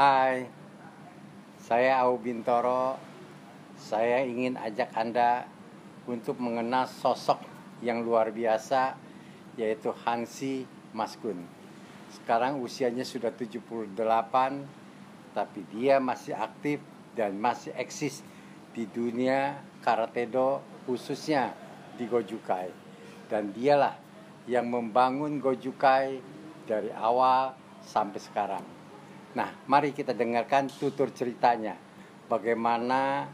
Hai, saya Au Bintoro. Saya ingin ajak Anda untuk mengenal sosok yang luar biasa, yaitu Hansi Maskun. Sekarang usianya sudah 78, tapi dia masih aktif dan masih eksis di dunia karatedo khususnya di Gojukai. Dan dialah yang membangun Gojukai dari awal sampai sekarang. Nah, mari kita dengarkan tutur ceritanya. Bagaimana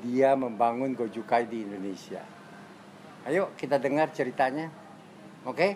dia membangun Gojukai di Indonesia. Ayo kita dengar ceritanya. Oke? Okay?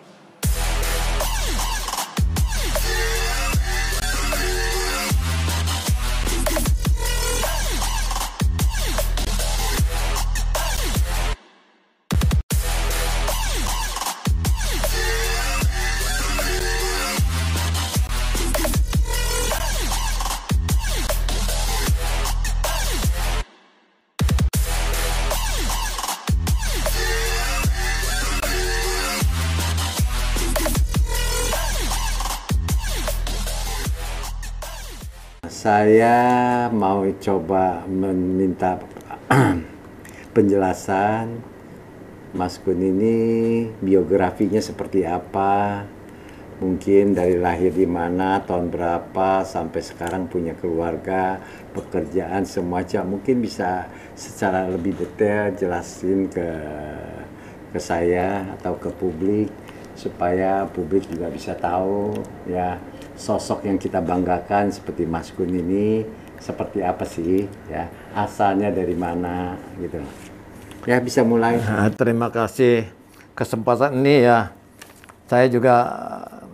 saya mau coba meminta penjelasan Mas Kun ini biografinya seperti apa, mungkin dari lahir di mana, tahun berapa, sampai sekarang punya keluarga, pekerjaan, semacam. Mungkin bisa secara lebih detail jelasin ke ke saya atau ke publik supaya publik juga bisa tahu ya sosok yang kita banggakan seperti Mas Gun ini seperti apa sih ya asalnya dari mana gitu ya bisa mulai ah, terima kasih kesempatan ini ya saya juga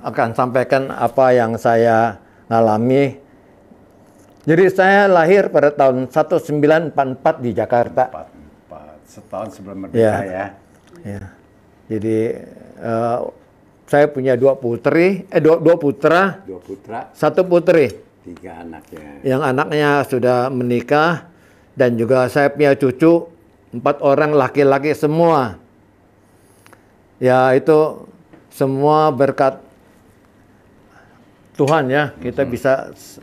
eh, akan sampaikan apa yang saya alami jadi saya lahir pada tahun 1944 di Jakarta 44 setahun sebelum merdeka ya, ya. ya. jadi uh, saya punya dua putri, eh dua, dua putra. Dua putra. Satu putri. Tiga anak Yang anaknya sudah menikah dan juga saya punya cucu empat orang laki-laki semua. Ya itu semua berkat Tuhan ya kita hmm. bisa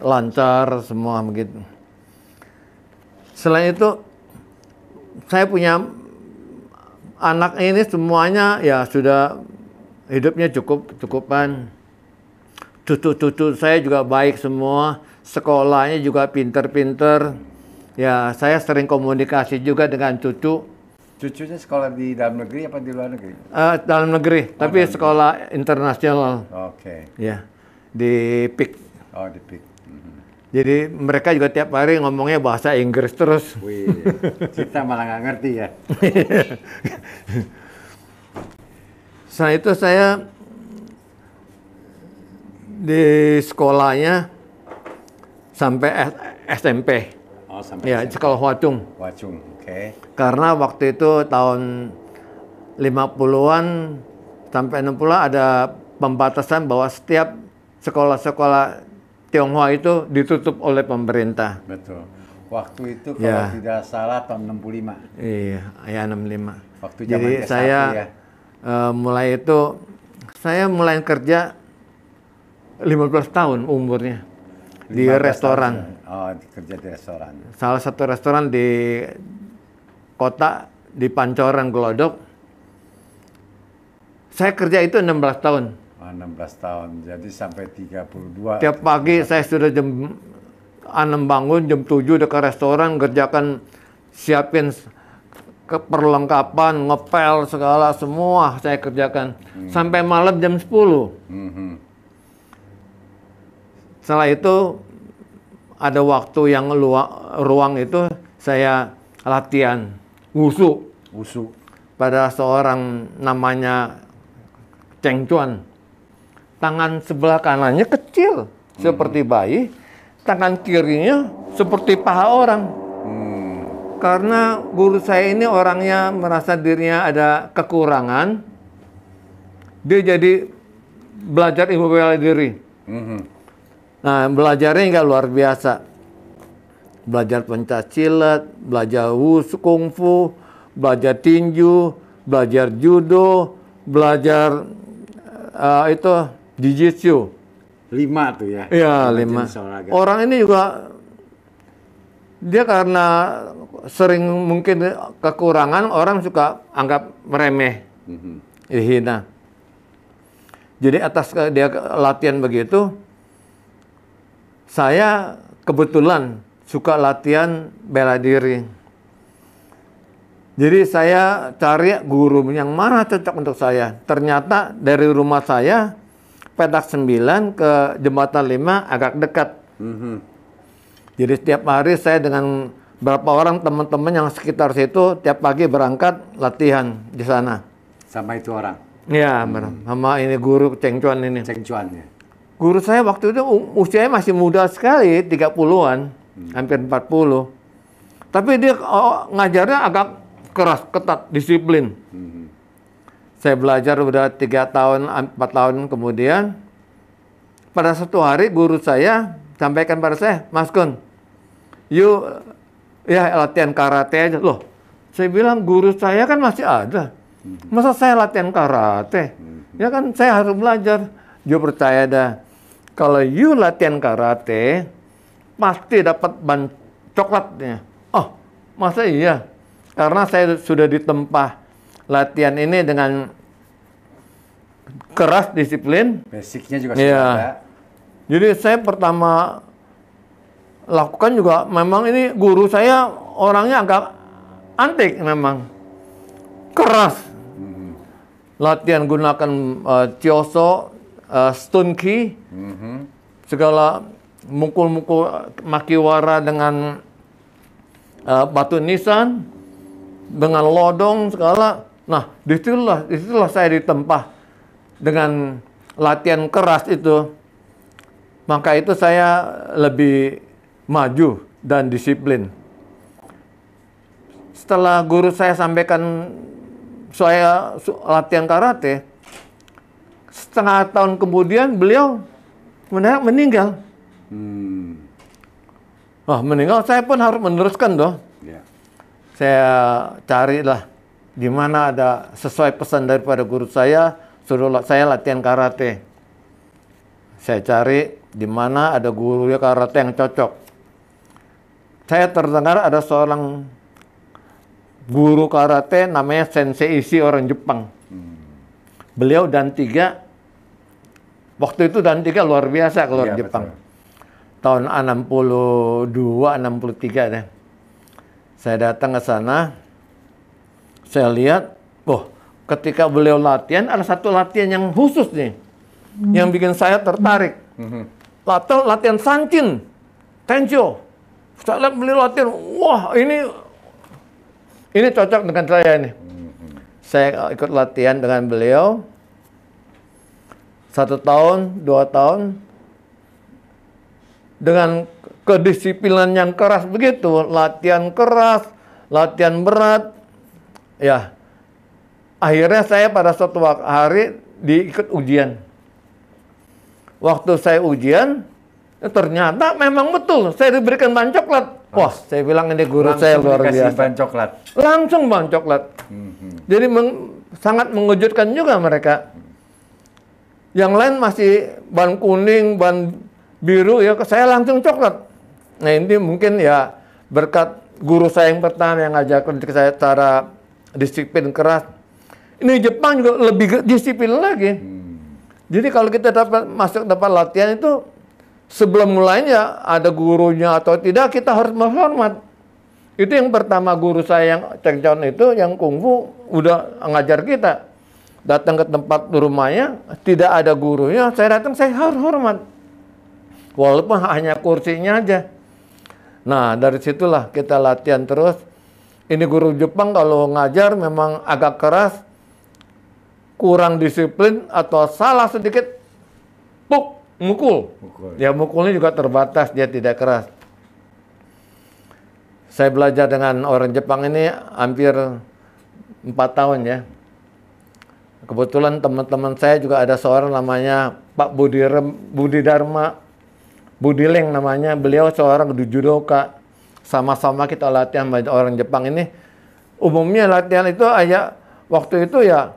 lancar semua begitu. Selain itu saya punya anak ini semuanya ya sudah hidupnya cukup cukupan. Cucu-cucu saya juga baik semua, sekolahnya juga pinter-pinter. Ya, saya sering komunikasi juga dengan cucu. Cucunya sekolah di dalam negeri apa di luar negeri? Uh, dalam negeri, oh, tapi dalam sekolah negeri. internasional. Oke. Okay. Ya, di PIK. Oh, di PIK. Mhm. Jadi mereka juga tiap hari ngomongnya bahasa Inggris terus. Wih, kita malah nggak ngerti ya. Setelah itu saya di sekolahnya sampai SMP. Oh, sampai ya, SMP. sekolah Wacung. Wacung, oke. Okay. Karena waktu itu tahun 50-an sampai 60 ada pembatasan bahwa setiap sekolah-sekolah Tionghoa itu ditutup oleh pemerintah. Betul. Waktu itu ya. kalau ya. tidak salah tahun 65. Iya, ya 65. Waktu zaman Jadi s saya ya uh, mulai itu saya mulai kerja 15 tahun umurnya di restoran. Tahun. Oh, kerja di restoran. Salah satu restoran di kota di Pancoran Glodok. Saya kerja itu 16 tahun. Oh, 16 tahun. Jadi sampai 32. Tiap pagi 31. saya sudah jam 6 bangun, jam 7 udah ke restoran, kerjakan siapin keperlengkapan ngepel segala semua saya kerjakan hmm. sampai malam jam 10. Hmm. Setelah itu ada waktu yang luang, ruang itu saya latihan wusu. Wusu. Pada seorang namanya Cheng Chuan. Tangan sebelah kanannya kecil hmm. seperti bayi, tangan kirinya seperti paha orang karena guru saya ini orangnya merasa dirinya ada kekurangan, dia jadi belajar ilmu bela diri. Mhm. Nah, belajarnya nggak luar biasa. Belajar pencak silat, belajar wushu, kungfu, belajar tinju, belajar judo, belajar uh, itu jitsu Lima tuh ya? Iya, lima. Orang ini juga dia karena sering mungkin kekurangan orang suka anggap meremeh mm mm-hmm. dihina iya, iya, jadi atas dia latihan begitu saya kebetulan suka latihan bela diri jadi saya cari guru yang mana cocok untuk saya ternyata dari rumah saya petak 9 ke jembatan 5 agak dekat mm-hmm jadi setiap hari saya dengan berapa orang teman-teman yang sekitar situ tiap pagi berangkat latihan di sana. Sama itu orang. Iya, hmm. sama ini guru cengcuan ini. Cengcuan ya. Guru saya waktu itu usianya masih muda sekali, 30-an, hmm. hampir 40. Tapi dia oh, ngajarnya agak keras, ketat, disiplin. Hmm. Saya belajar udah tiga tahun, empat tahun kemudian. Pada satu hari guru saya sampaikan pada saya, Mas Kun, yuk ya latihan karate aja. Loh, saya bilang guru saya kan masih ada. Hmm. Masa saya latihan karate? Hmm. Ya kan saya harus belajar. yuk percaya dah. Kalau yuk latihan karate, pasti dapat ban coklatnya. Oh, masa iya? Karena saya sudah ditempa latihan ini dengan keras disiplin. Basicnya juga iya. sudah ya. ada. Jadi saya pertama lakukan juga memang ini guru saya orangnya agak antik memang keras mm-hmm. latihan gunakan uh, eh, tioso uh, eh, key mm hmm. segala mukul-mukul makiwara dengan uh, batu nisan dengan lodong segala nah disitulah disitulah saya ditempa dengan latihan keras itu maka itu saya lebih maju dan disiplin. Setelah guru saya sampaikan saya latihan karate, setengah tahun kemudian beliau meninggal. Hmm. Wah, meninggal saya pun harus meneruskan dong. Yeah. Saya carilah di mana ada sesuai pesan daripada guru saya, suruh saya latihan karate. Saya cari di mana ada guru karate yang cocok saya terdengar ada seorang guru karate namanya Sensei Ishi orang Jepang. Hmm. Beliau dan tiga waktu itu dan tiga luar biasa keluar ya, Jepang. Betul. Tahun 62 63 deh. Saya datang ke sana. Saya lihat, oh, ketika beliau latihan ada satu latihan yang khusus nih. Hmm. Yang bikin saya tertarik. Hmm. Latihan, latihan sancin. Tenjo. Saya beli roti. wah ini ini cocok dengan saya ini. Saya ikut latihan dengan beliau satu tahun, dua tahun dengan kedisiplinan yang keras begitu, latihan keras, latihan berat, ya akhirnya saya pada suatu hari diikut ujian. Waktu saya ujian, Eh, ternyata memang betul, saya diberikan ban coklat. Wah, saya bilang ini guru Langsung saya luar biasa. ban coklat. Langsung ban coklat. Hmm. Jadi meng, sangat mengejutkan juga mereka. Yang lain masih ban kuning, ban biru, ya saya langsung coklat. Nah ini mungkin ya berkat guru saya yang pertama yang ke saya cara disiplin keras. Ini Jepang juga lebih disiplin lagi. Hmm. Jadi kalau kita dapat masuk dapat latihan itu sebelum mulainya ada gurunya atau tidak kita harus menghormat. Itu yang pertama guru saya yang Cek itu yang kungfu udah ngajar kita. Datang ke tempat rumahnya tidak ada gurunya, saya datang saya harus hormat. Walaupun hanya kursinya aja. Nah, dari situlah kita latihan terus. Ini guru Jepang kalau ngajar memang agak keras, kurang disiplin atau salah sedikit, puk mukul. mukul. Ya mukulnya juga terbatas, dia tidak keras. Saya belajar dengan orang Jepang ini hampir empat tahun ya. Kebetulan teman-teman saya juga ada seorang namanya Pak Budi, Budi Dharma, Budi Leng namanya. Beliau seorang judoka. Sama-sama kita latihan banyak orang Jepang ini. Umumnya latihan itu ayah waktu itu ya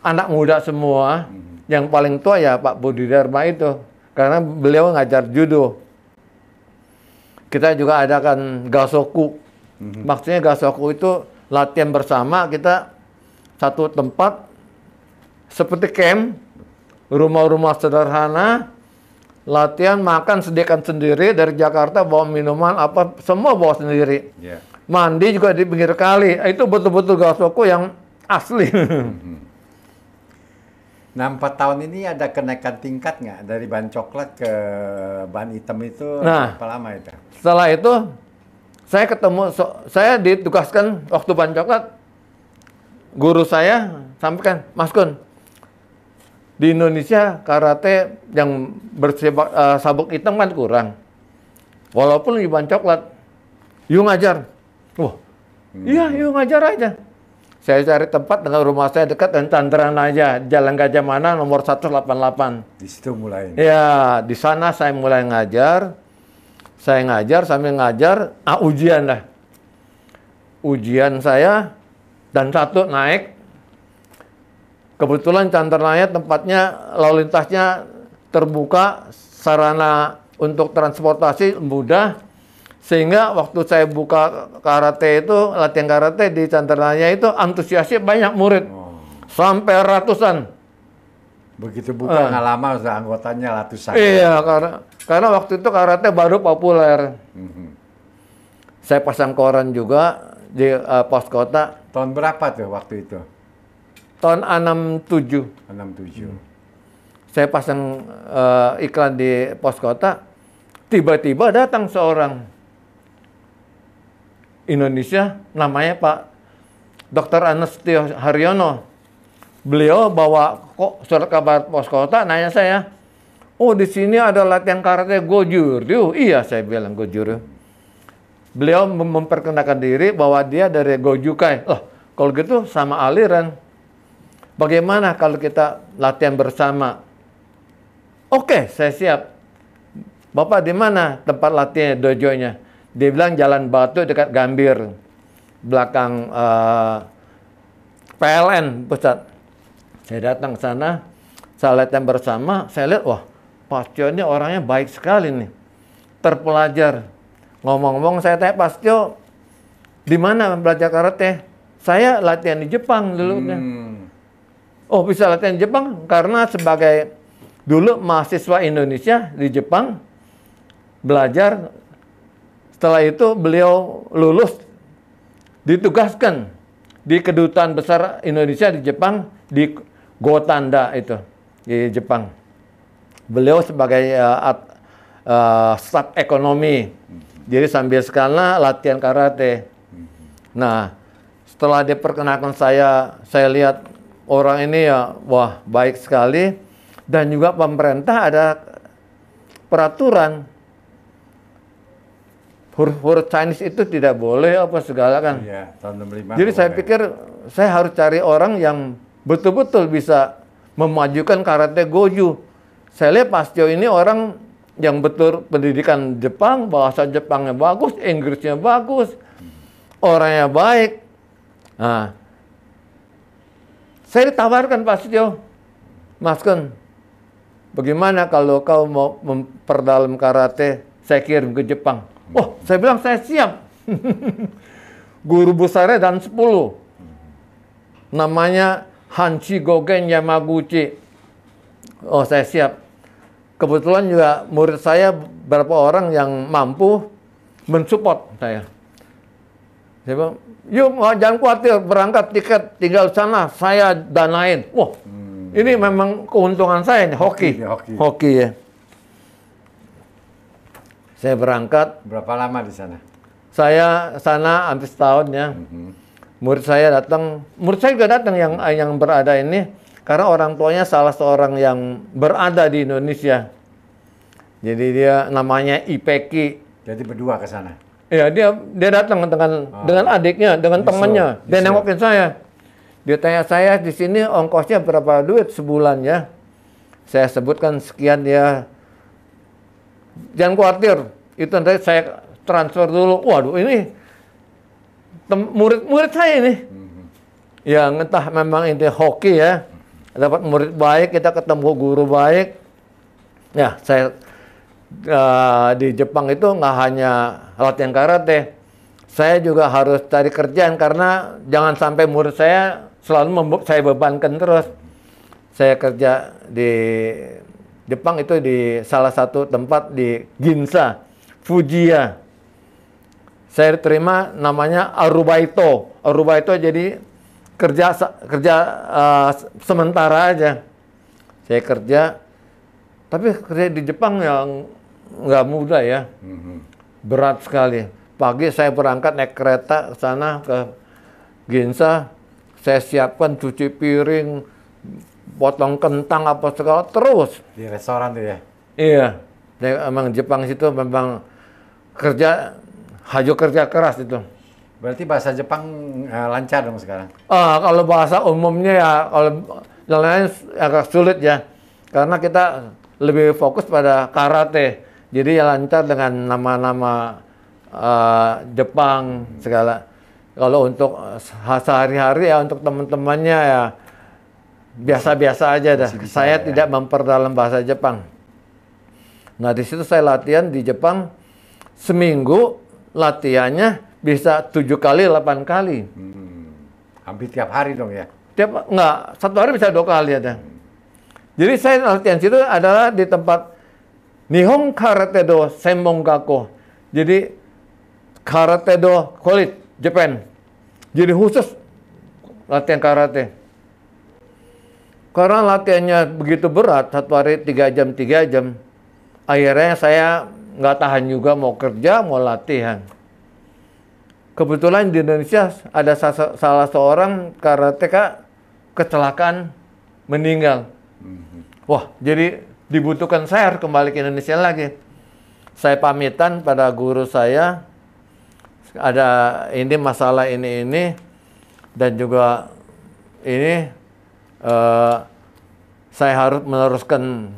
anak muda semua. Hmm yang paling tua ya Pak Budi Dharma itu, karena beliau ngajar judo. Kita juga adakan gasoku. Mm-hmm. Maksudnya gasoku itu latihan bersama kita satu tempat seperti camp, rumah-rumah sederhana, latihan makan sediakan sendiri dari Jakarta bawa minuman apa semua bawa sendiri. Yeah. Mandi juga di pinggir kali. Itu betul-betul gasoku yang asli. Mm-hmm. Nah, empat tahun ini ada kenaikan tingkat nggak dari bahan coklat ke bahan hitam itu nah, berapa lama itu? Setelah itu saya ketemu, so, saya ditugaskan waktu bahan coklat, guru saya sampaikan, Mas Kun, di Indonesia karate yang bersebak uh, sabuk hitam kan kurang. Walaupun di ban coklat, yuk ngajar. Wah, iya hmm. yuk ngajar aja. Saya cari tempat dengan rumah saya dekat dan Tangerang aja, Jalan Gajah Mana nomor 188. Di situ mulai. Ya, di sana saya mulai ngajar. Saya ngajar sambil ngajar, ah ujian lah. Ujian saya dan satu naik. Kebetulan Canterlanya tempatnya lalu lintasnya terbuka, sarana untuk transportasi mudah sehingga waktu saya buka karate itu, latihan karate di Candralaya itu antusiasnya banyak murid. Oh. Sampai ratusan. Begitu buka uh. nggak lama sudah anggotanya ratusan. Iya, karena karena waktu itu karate baru populer. Mm -hmm. Saya pasang koran juga di uh, pos kota. Tahun berapa tuh waktu itu? Tahun 67. 67. Hmm. Saya pasang uh, iklan di pos kota, tiba-tiba datang seorang Indonesia namanya Pak Dr. Anastio Haryono. Beliau bawa kok surat kabar pos kota nanya saya, "Oh, di sini ada latihan karate Goju-ryu." Iya, saya bilang Gojur. Beliau memperkenalkan diri bahwa dia dari Gojukai. Loh, kalau gitu sama aliran. Bagaimana kalau kita latihan bersama? Oke, saya siap. Bapak di mana tempat latihan dojonya? Dia bilang Jalan Batu dekat Gambir, belakang uh, PLN pusat. Saya datang ke sana, saya lihat yang bersama, saya lihat wah ini orangnya baik sekali nih, terpelajar. Ngomong-ngomong saya tanya Pastio, di mana belajar karate? Saya latihan di Jepang dulu. Hmm. Oh bisa latihan di Jepang karena sebagai dulu mahasiswa Indonesia di Jepang belajar setelah itu beliau lulus, ditugaskan di kedutaan besar Indonesia di Jepang di Gotanda itu di Jepang. Beliau sebagai uh, uh, staf ekonomi, jadi sambil sekarang latihan karate. Nah, setelah diperkenalkan saya, saya lihat orang ini ya wah baik sekali dan juga pemerintah ada peraturan huruf-huruf Chinese itu tidak boleh apa segala kan. Iya, tahun 65. Jadi saya pikir saya harus cari orang yang betul-betul bisa memajukan karate goju. Saya lihat Pastio ini orang yang betul pendidikan Jepang, bahasa Jepangnya bagus, Inggrisnya bagus, orangnya baik. Nah, saya ditawarkan Pastio, Mas Ken, bagaimana kalau kau mau memperdalam karate, saya kirim ke Jepang Wah, oh, saya bilang saya siap. Guru besarnya dan 10. Namanya Hanchi Gogen Yamaguchi. Oh, saya siap. Kebetulan juga murid saya berapa orang yang mampu mensupport saya. Saya bilang, yuk jangan khawatir berangkat tiket tinggal sana saya danain. Wah, hmm. ini memang keuntungan saya nih hoki. Hoki, hoki. hoki ya. Saya berangkat. Berapa lama di sana? Saya sana hampir setahun ya. Mm -hmm. Murid saya datang, murid saya juga datang yang yang berada ini karena orang tuanya salah seorang yang berada di Indonesia. Jadi dia namanya Ipeki. Jadi berdua ke sana. Iya, dia dia datang dengan oh. dengan adiknya, dengan Yusuf. temannya. Yusuf. Dia nengokin saya. Dia tanya saya di sini ongkosnya berapa duit sebulan ya? Saya sebutkan sekian ya jangan khawatir, itu nanti saya transfer dulu. Waduh, ini murid-murid saya ini. Mm-hmm. Ya, entah memang ini hoki ya. Mm-hmm. Dapat murid baik, kita ketemu guru baik. Ya, saya uh, di Jepang itu nggak hanya latihan karate. Saya juga harus cari kerjaan karena jangan sampai murid saya selalu saya bebankan terus. Saya kerja di Jepang itu di salah satu tempat di Ginza, Fujiya. Saya terima namanya Arubaito. Arubaito jadi kerja kerja uh, sementara aja. Saya kerja, tapi kerja di Jepang yang nggak mudah ya, mhm. berat sekali. Pagi saya berangkat naik kereta ke sana ke Ginza, saya siapkan cuci piring, potong kentang apa segala terus. Di restoran tuh ya? Iya. Dan emang Jepang situ memang kerja, hajo kerja keras itu. Berarti bahasa Jepang uh, lancar dong sekarang? Uh, kalau bahasa umumnya ya, kalau yang lain agak sulit ya. Karena kita lebih fokus pada karate. Jadi ya lancar dengan nama-nama uh, Jepang segala. Kalau untuk eh, sehari-hari ya untuk teman-temannya ya biasa-biasa aja dah. Bisa, saya ya. tidak memperdalam bahasa Jepang. Nah, di situ saya latihan di Jepang seminggu latihannya bisa tujuh kali, delapan kali. Hmm. Hampir tiap hari dong ya? Tiap nggak satu hari bisa dua kali ada. Hmm. Jadi saya latihan situ adalah di tempat Nihon Karate Do Sembongkako. Jadi Karate Do College Jepang. Jadi khusus latihan karate. Karena latihannya begitu berat, satu hari tiga jam, tiga jam. Akhirnya saya nggak tahan juga mau kerja, mau latihan. Kebetulan di Indonesia ada salah seorang karateka kecelakaan meninggal. Mhm. Wah, jadi dibutuhkan saya kembali ke Indonesia lagi. Saya pamitan pada guru saya, ada ini masalah ini ini dan juga ini uh, saya harus meneruskan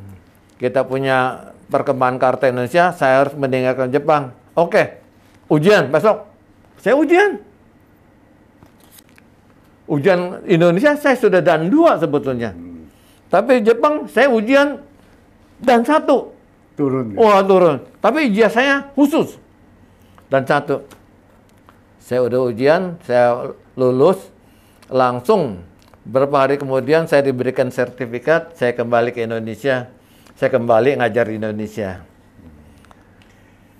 kita punya perkembangan kartu Indonesia, saya harus meninggalkan Jepang. Oke, okay. ujian besok. Saya ujian. Ujian Indonesia saya sudah dan dua sebetulnya. Hmm. Tapi Jepang saya ujian dan satu. Turun. Ya? Wah turun. Tapi ijazah saya khusus. Dan satu. Saya udah ujian, saya lulus, langsung Berapa hari kemudian saya diberikan sertifikat, saya kembali ke Indonesia. Saya kembali ngajar di Indonesia.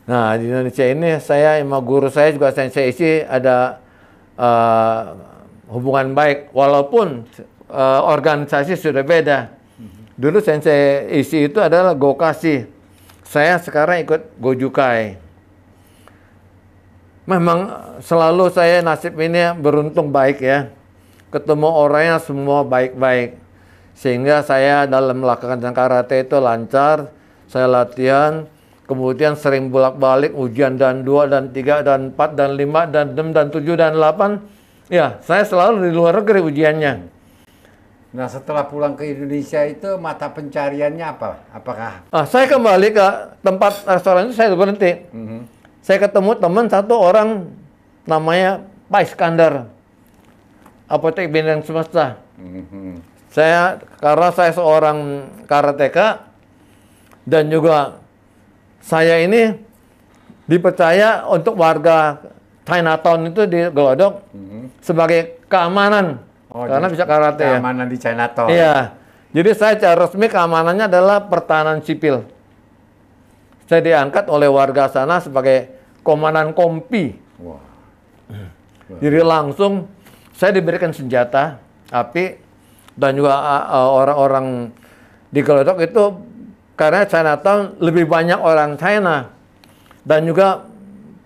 Nah, di Indonesia ini saya sama guru saya juga saya, saya isi ada uh, hubungan baik walaupun uh, organisasi sudah beda. Dulu sensei isi itu adalah Gokasi. Saya sekarang ikut Gojukai. Memang selalu saya nasib ini beruntung baik ya ketemu orangnya semua baik-baik. Sehingga saya dalam melakukan karate itu lancar, saya latihan, kemudian sering bolak-balik ujian dan dua dan tiga dan empat dan lima dan enam dan tujuh dan delapan. Ya, saya selalu di luar negeri ujiannya. Nah, setelah pulang ke Indonesia itu mata pencariannya apa? Apakah? Ah, saya kembali ke tempat restoran itu saya berhenti. Mm -hmm. Saya ketemu teman satu orang namanya Pak Iskandar apotek bintang semesta. Mm-hmm. Saya karena saya seorang karateka dan juga saya ini dipercaya untuk warga Chinatown itu di Glodok mm-hmm. sebagai keamanan oh, karena bisa karate ya. keamanan ya. di Chinatown. Iya. Jadi saya secara resmi keamanannya adalah pertahanan sipil. Saya diangkat oleh warga sana sebagai komandan kompi. Wow. Jadi langsung saya diberikan senjata api dan juga orang-orang di Kelotok itu karena Chinatown lebih banyak orang China dan juga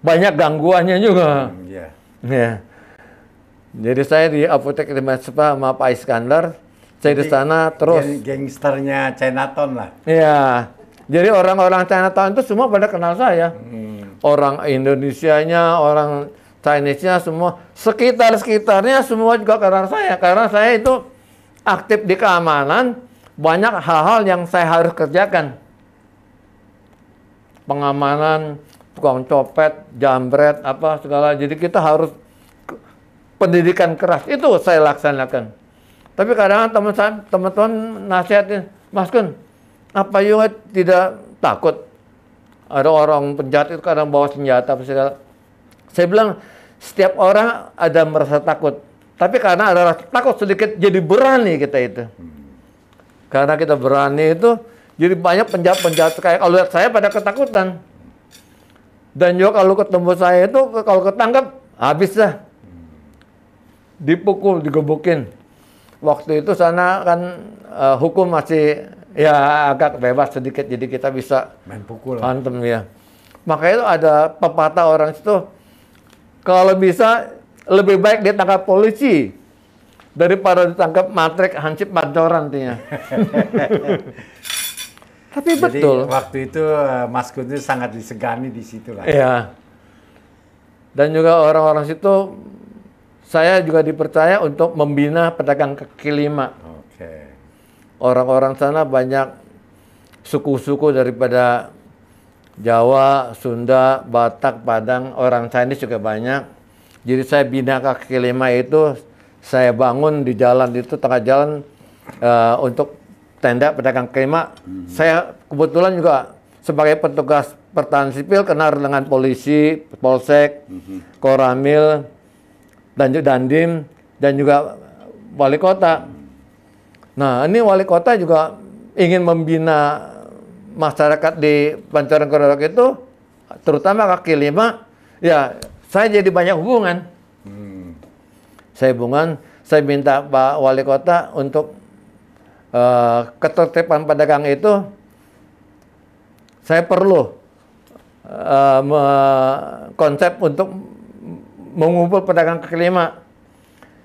banyak gangguannya juga. Hmm, yeah. Yeah. Jadi saya di apotek di Mespa sama Pak Iskandar, saya di sana terus. Geng gangsternya Chinatown lah. Iya. Yeah. Jadi orang-orang Chinatown itu semua pada kenal saya. Hmm. Orang Indonesianya, orang Chinese-nya semua sekitar-sekitarnya semua juga karena saya karena saya itu aktif di keamanan banyak hal-hal yang saya harus kerjakan pengamanan tukang copet jambret apa segala jadi kita harus pendidikan keras itu saya laksanakan tapi kadang teman teman-teman nasihatin Mas Gun apa juga tidak takut ada orang penjahat itu kadang bawa senjata apa segala saya bilang setiap orang ada merasa takut. Tapi karena ada rasa takut sedikit jadi berani kita itu. Karena kita berani itu jadi banyak penjahat-penjahat kayak kalau lihat saya pada ketakutan. Dan juga kalau ketemu saya itu kalau ketangkap habis dah. Dipukul, digebukin. Waktu itu sana kan uh, hukum masih ya agak bebas sedikit jadi kita bisa main pukul. Hantem ya. Makanya itu ada pepatah orang itu kalau bisa lebih baik dia tangkap polisi daripada ditangkap matrik hancip madoran nantinya. Tapi Jadi, betul. Waktu itu eh, Mas sangat disegani di situ lah. Iya. Dan juga orang-orang situ saya juga dipercaya untuk membina pedagang kaki lima. Oke. Okay. Orang-orang sana banyak suku-suku daripada Jawa, Sunda, Batak, Padang, orang Chinese juga banyak. Jadi saya bina kaki lima itu saya bangun di jalan itu tengah jalan uh, untuk tenda pedagang kelima. Mm -hmm. Saya kebetulan juga sebagai petugas pertahanan sipil kenal dengan polisi, polsek, mm -hmm. koramil, dan juga dandim dan juga wali kota. Hmm. Nah, ini wali kota juga ingin membina masyarakat di Pancoran Kodok itu, terutama kaki lima, ya saya jadi banyak hubungan. Hmm. Saya hubungan, saya minta Pak Wali Kota untuk uh, ketertiban pedagang itu, saya perlu uh, konsep untuk mengumpul pedagang kaki lima.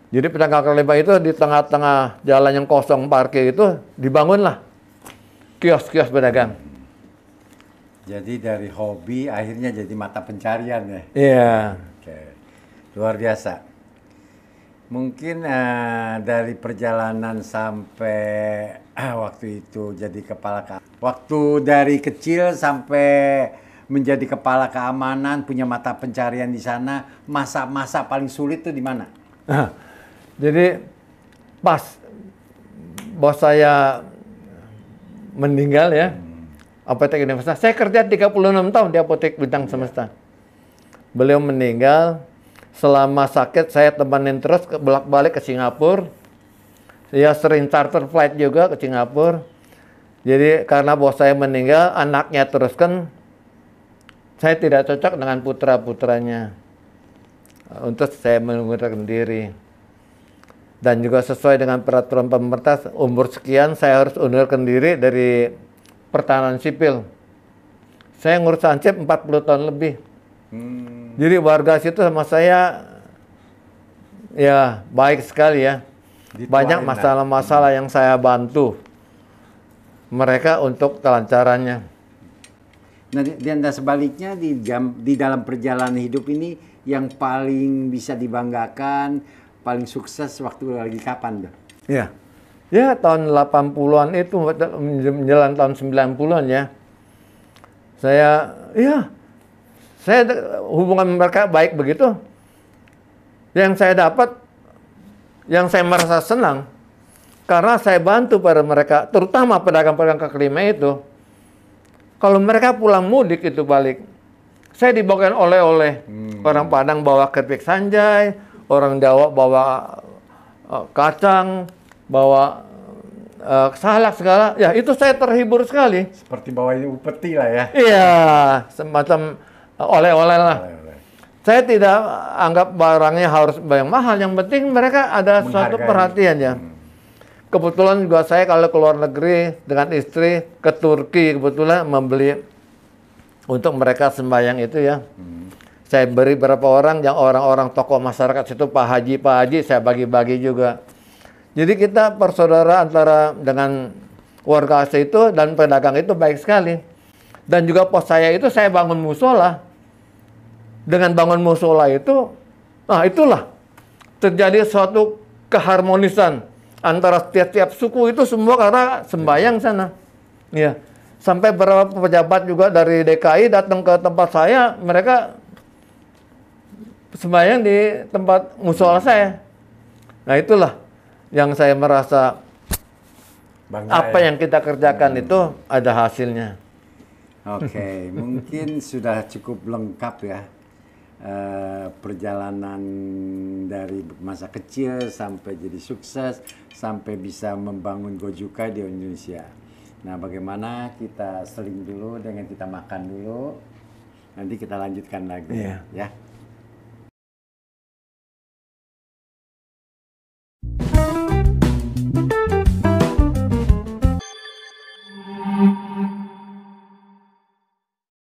Jadi pedagang kaki lima itu di tengah-tengah jalan yang kosong parkir itu dibangunlah kios-kios berdagang. Jadi dari hobi akhirnya jadi mata pencarian ya. Iya. Oke. Luar biasa. Mungkin uh, dari perjalanan sampai uh, waktu itu jadi kepala ke waktu dari kecil sampai menjadi kepala keamanan punya mata pencarian di sana masa-masa paling sulit itu di mana? Ah, jadi pas bos saya meninggal ya. Apotek Universitas. Saya kerja 36 tahun di Apotek Bintang Semesta. Beliau meninggal selama sakit saya temanin terus ke belak balik ke Singapura. Saya sering charter flight juga ke Singapura. Jadi karena bos saya meninggal, anaknya teruskan saya tidak cocok dengan putra-putranya. Untuk saya mengundurkan diri dan juga sesuai dengan peraturan pemerintah umur sekian saya harus undurkan diri dari pertahanan sipil. Saya ngurus empat 40 tahun lebih. Hmm. Jadi warga situ sama saya ya baik sekali ya. Dituain Banyak masalah-masalah yang saya bantu mereka untuk kelancarannya. Nah, dan sebaliknya di jam di dalam perjalanan hidup ini yang paling bisa dibanggakan paling sukses waktu lagi kapan, Dok? Iya. Ya, tahun 80-an itu menjelang tahun 90-an ya. Saya ya saya hubungan mereka baik begitu. Yang saya dapat yang saya merasa senang karena saya bantu pada mereka, terutama pedagang-pedagang kaki lima itu. Kalau mereka pulang mudik itu balik, saya dibawakan oleh-oleh hmm. orang Padang bawa keripik sanjai, orang Jawa bawa uh, kacang, bawa uh, salak segala. Ya itu saya terhibur sekali. Seperti ini upeti lah ya. Iya, semacam eh, oleh-oleh lah. Oleh Saya tidak anggap barangnya harus yang mahal. Yang penting mereka ada suatu perhatian ya. Hmm. Kebetulan juga saya kalau ke luar negeri dengan istri ke Turki kebetulan membeli untuk mereka sembahyang itu ya. Hmm. Saya beri berapa orang yang orang-orang tokoh masyarakat situ Pak Haji Pak Haji saya bagi-bagi juga. Jadi kita persaudaraan antara dengan warga asli itu dan pedagang itu baik sekali. Dan juga pos saya itu saya bangun musola. Dengan bangun musola itu, nah itulah terjadi suatu keharmonisan antara setiap tiap suku itu semua karena sembayang sana. Ya. Sampai beberapa pejabat juga dari DKI datang ke tempat saya, mereka sembahyang di tempat musola saya. Nah itulah yang saya merasa Bangga apa ya. yang kita kerjakan hmm. itu ada hasilnya. Oke, okay. mungkin sudah cukup lengkap ya uh, perjalanan dari masa kecil sampai jadi sukses sampai bisa membangun Gojuka di Indonesia. Nah, bagaimana kita seling dulu dengan kita makan dulu. Nanti kita lanjutkan lagi yeah. ya.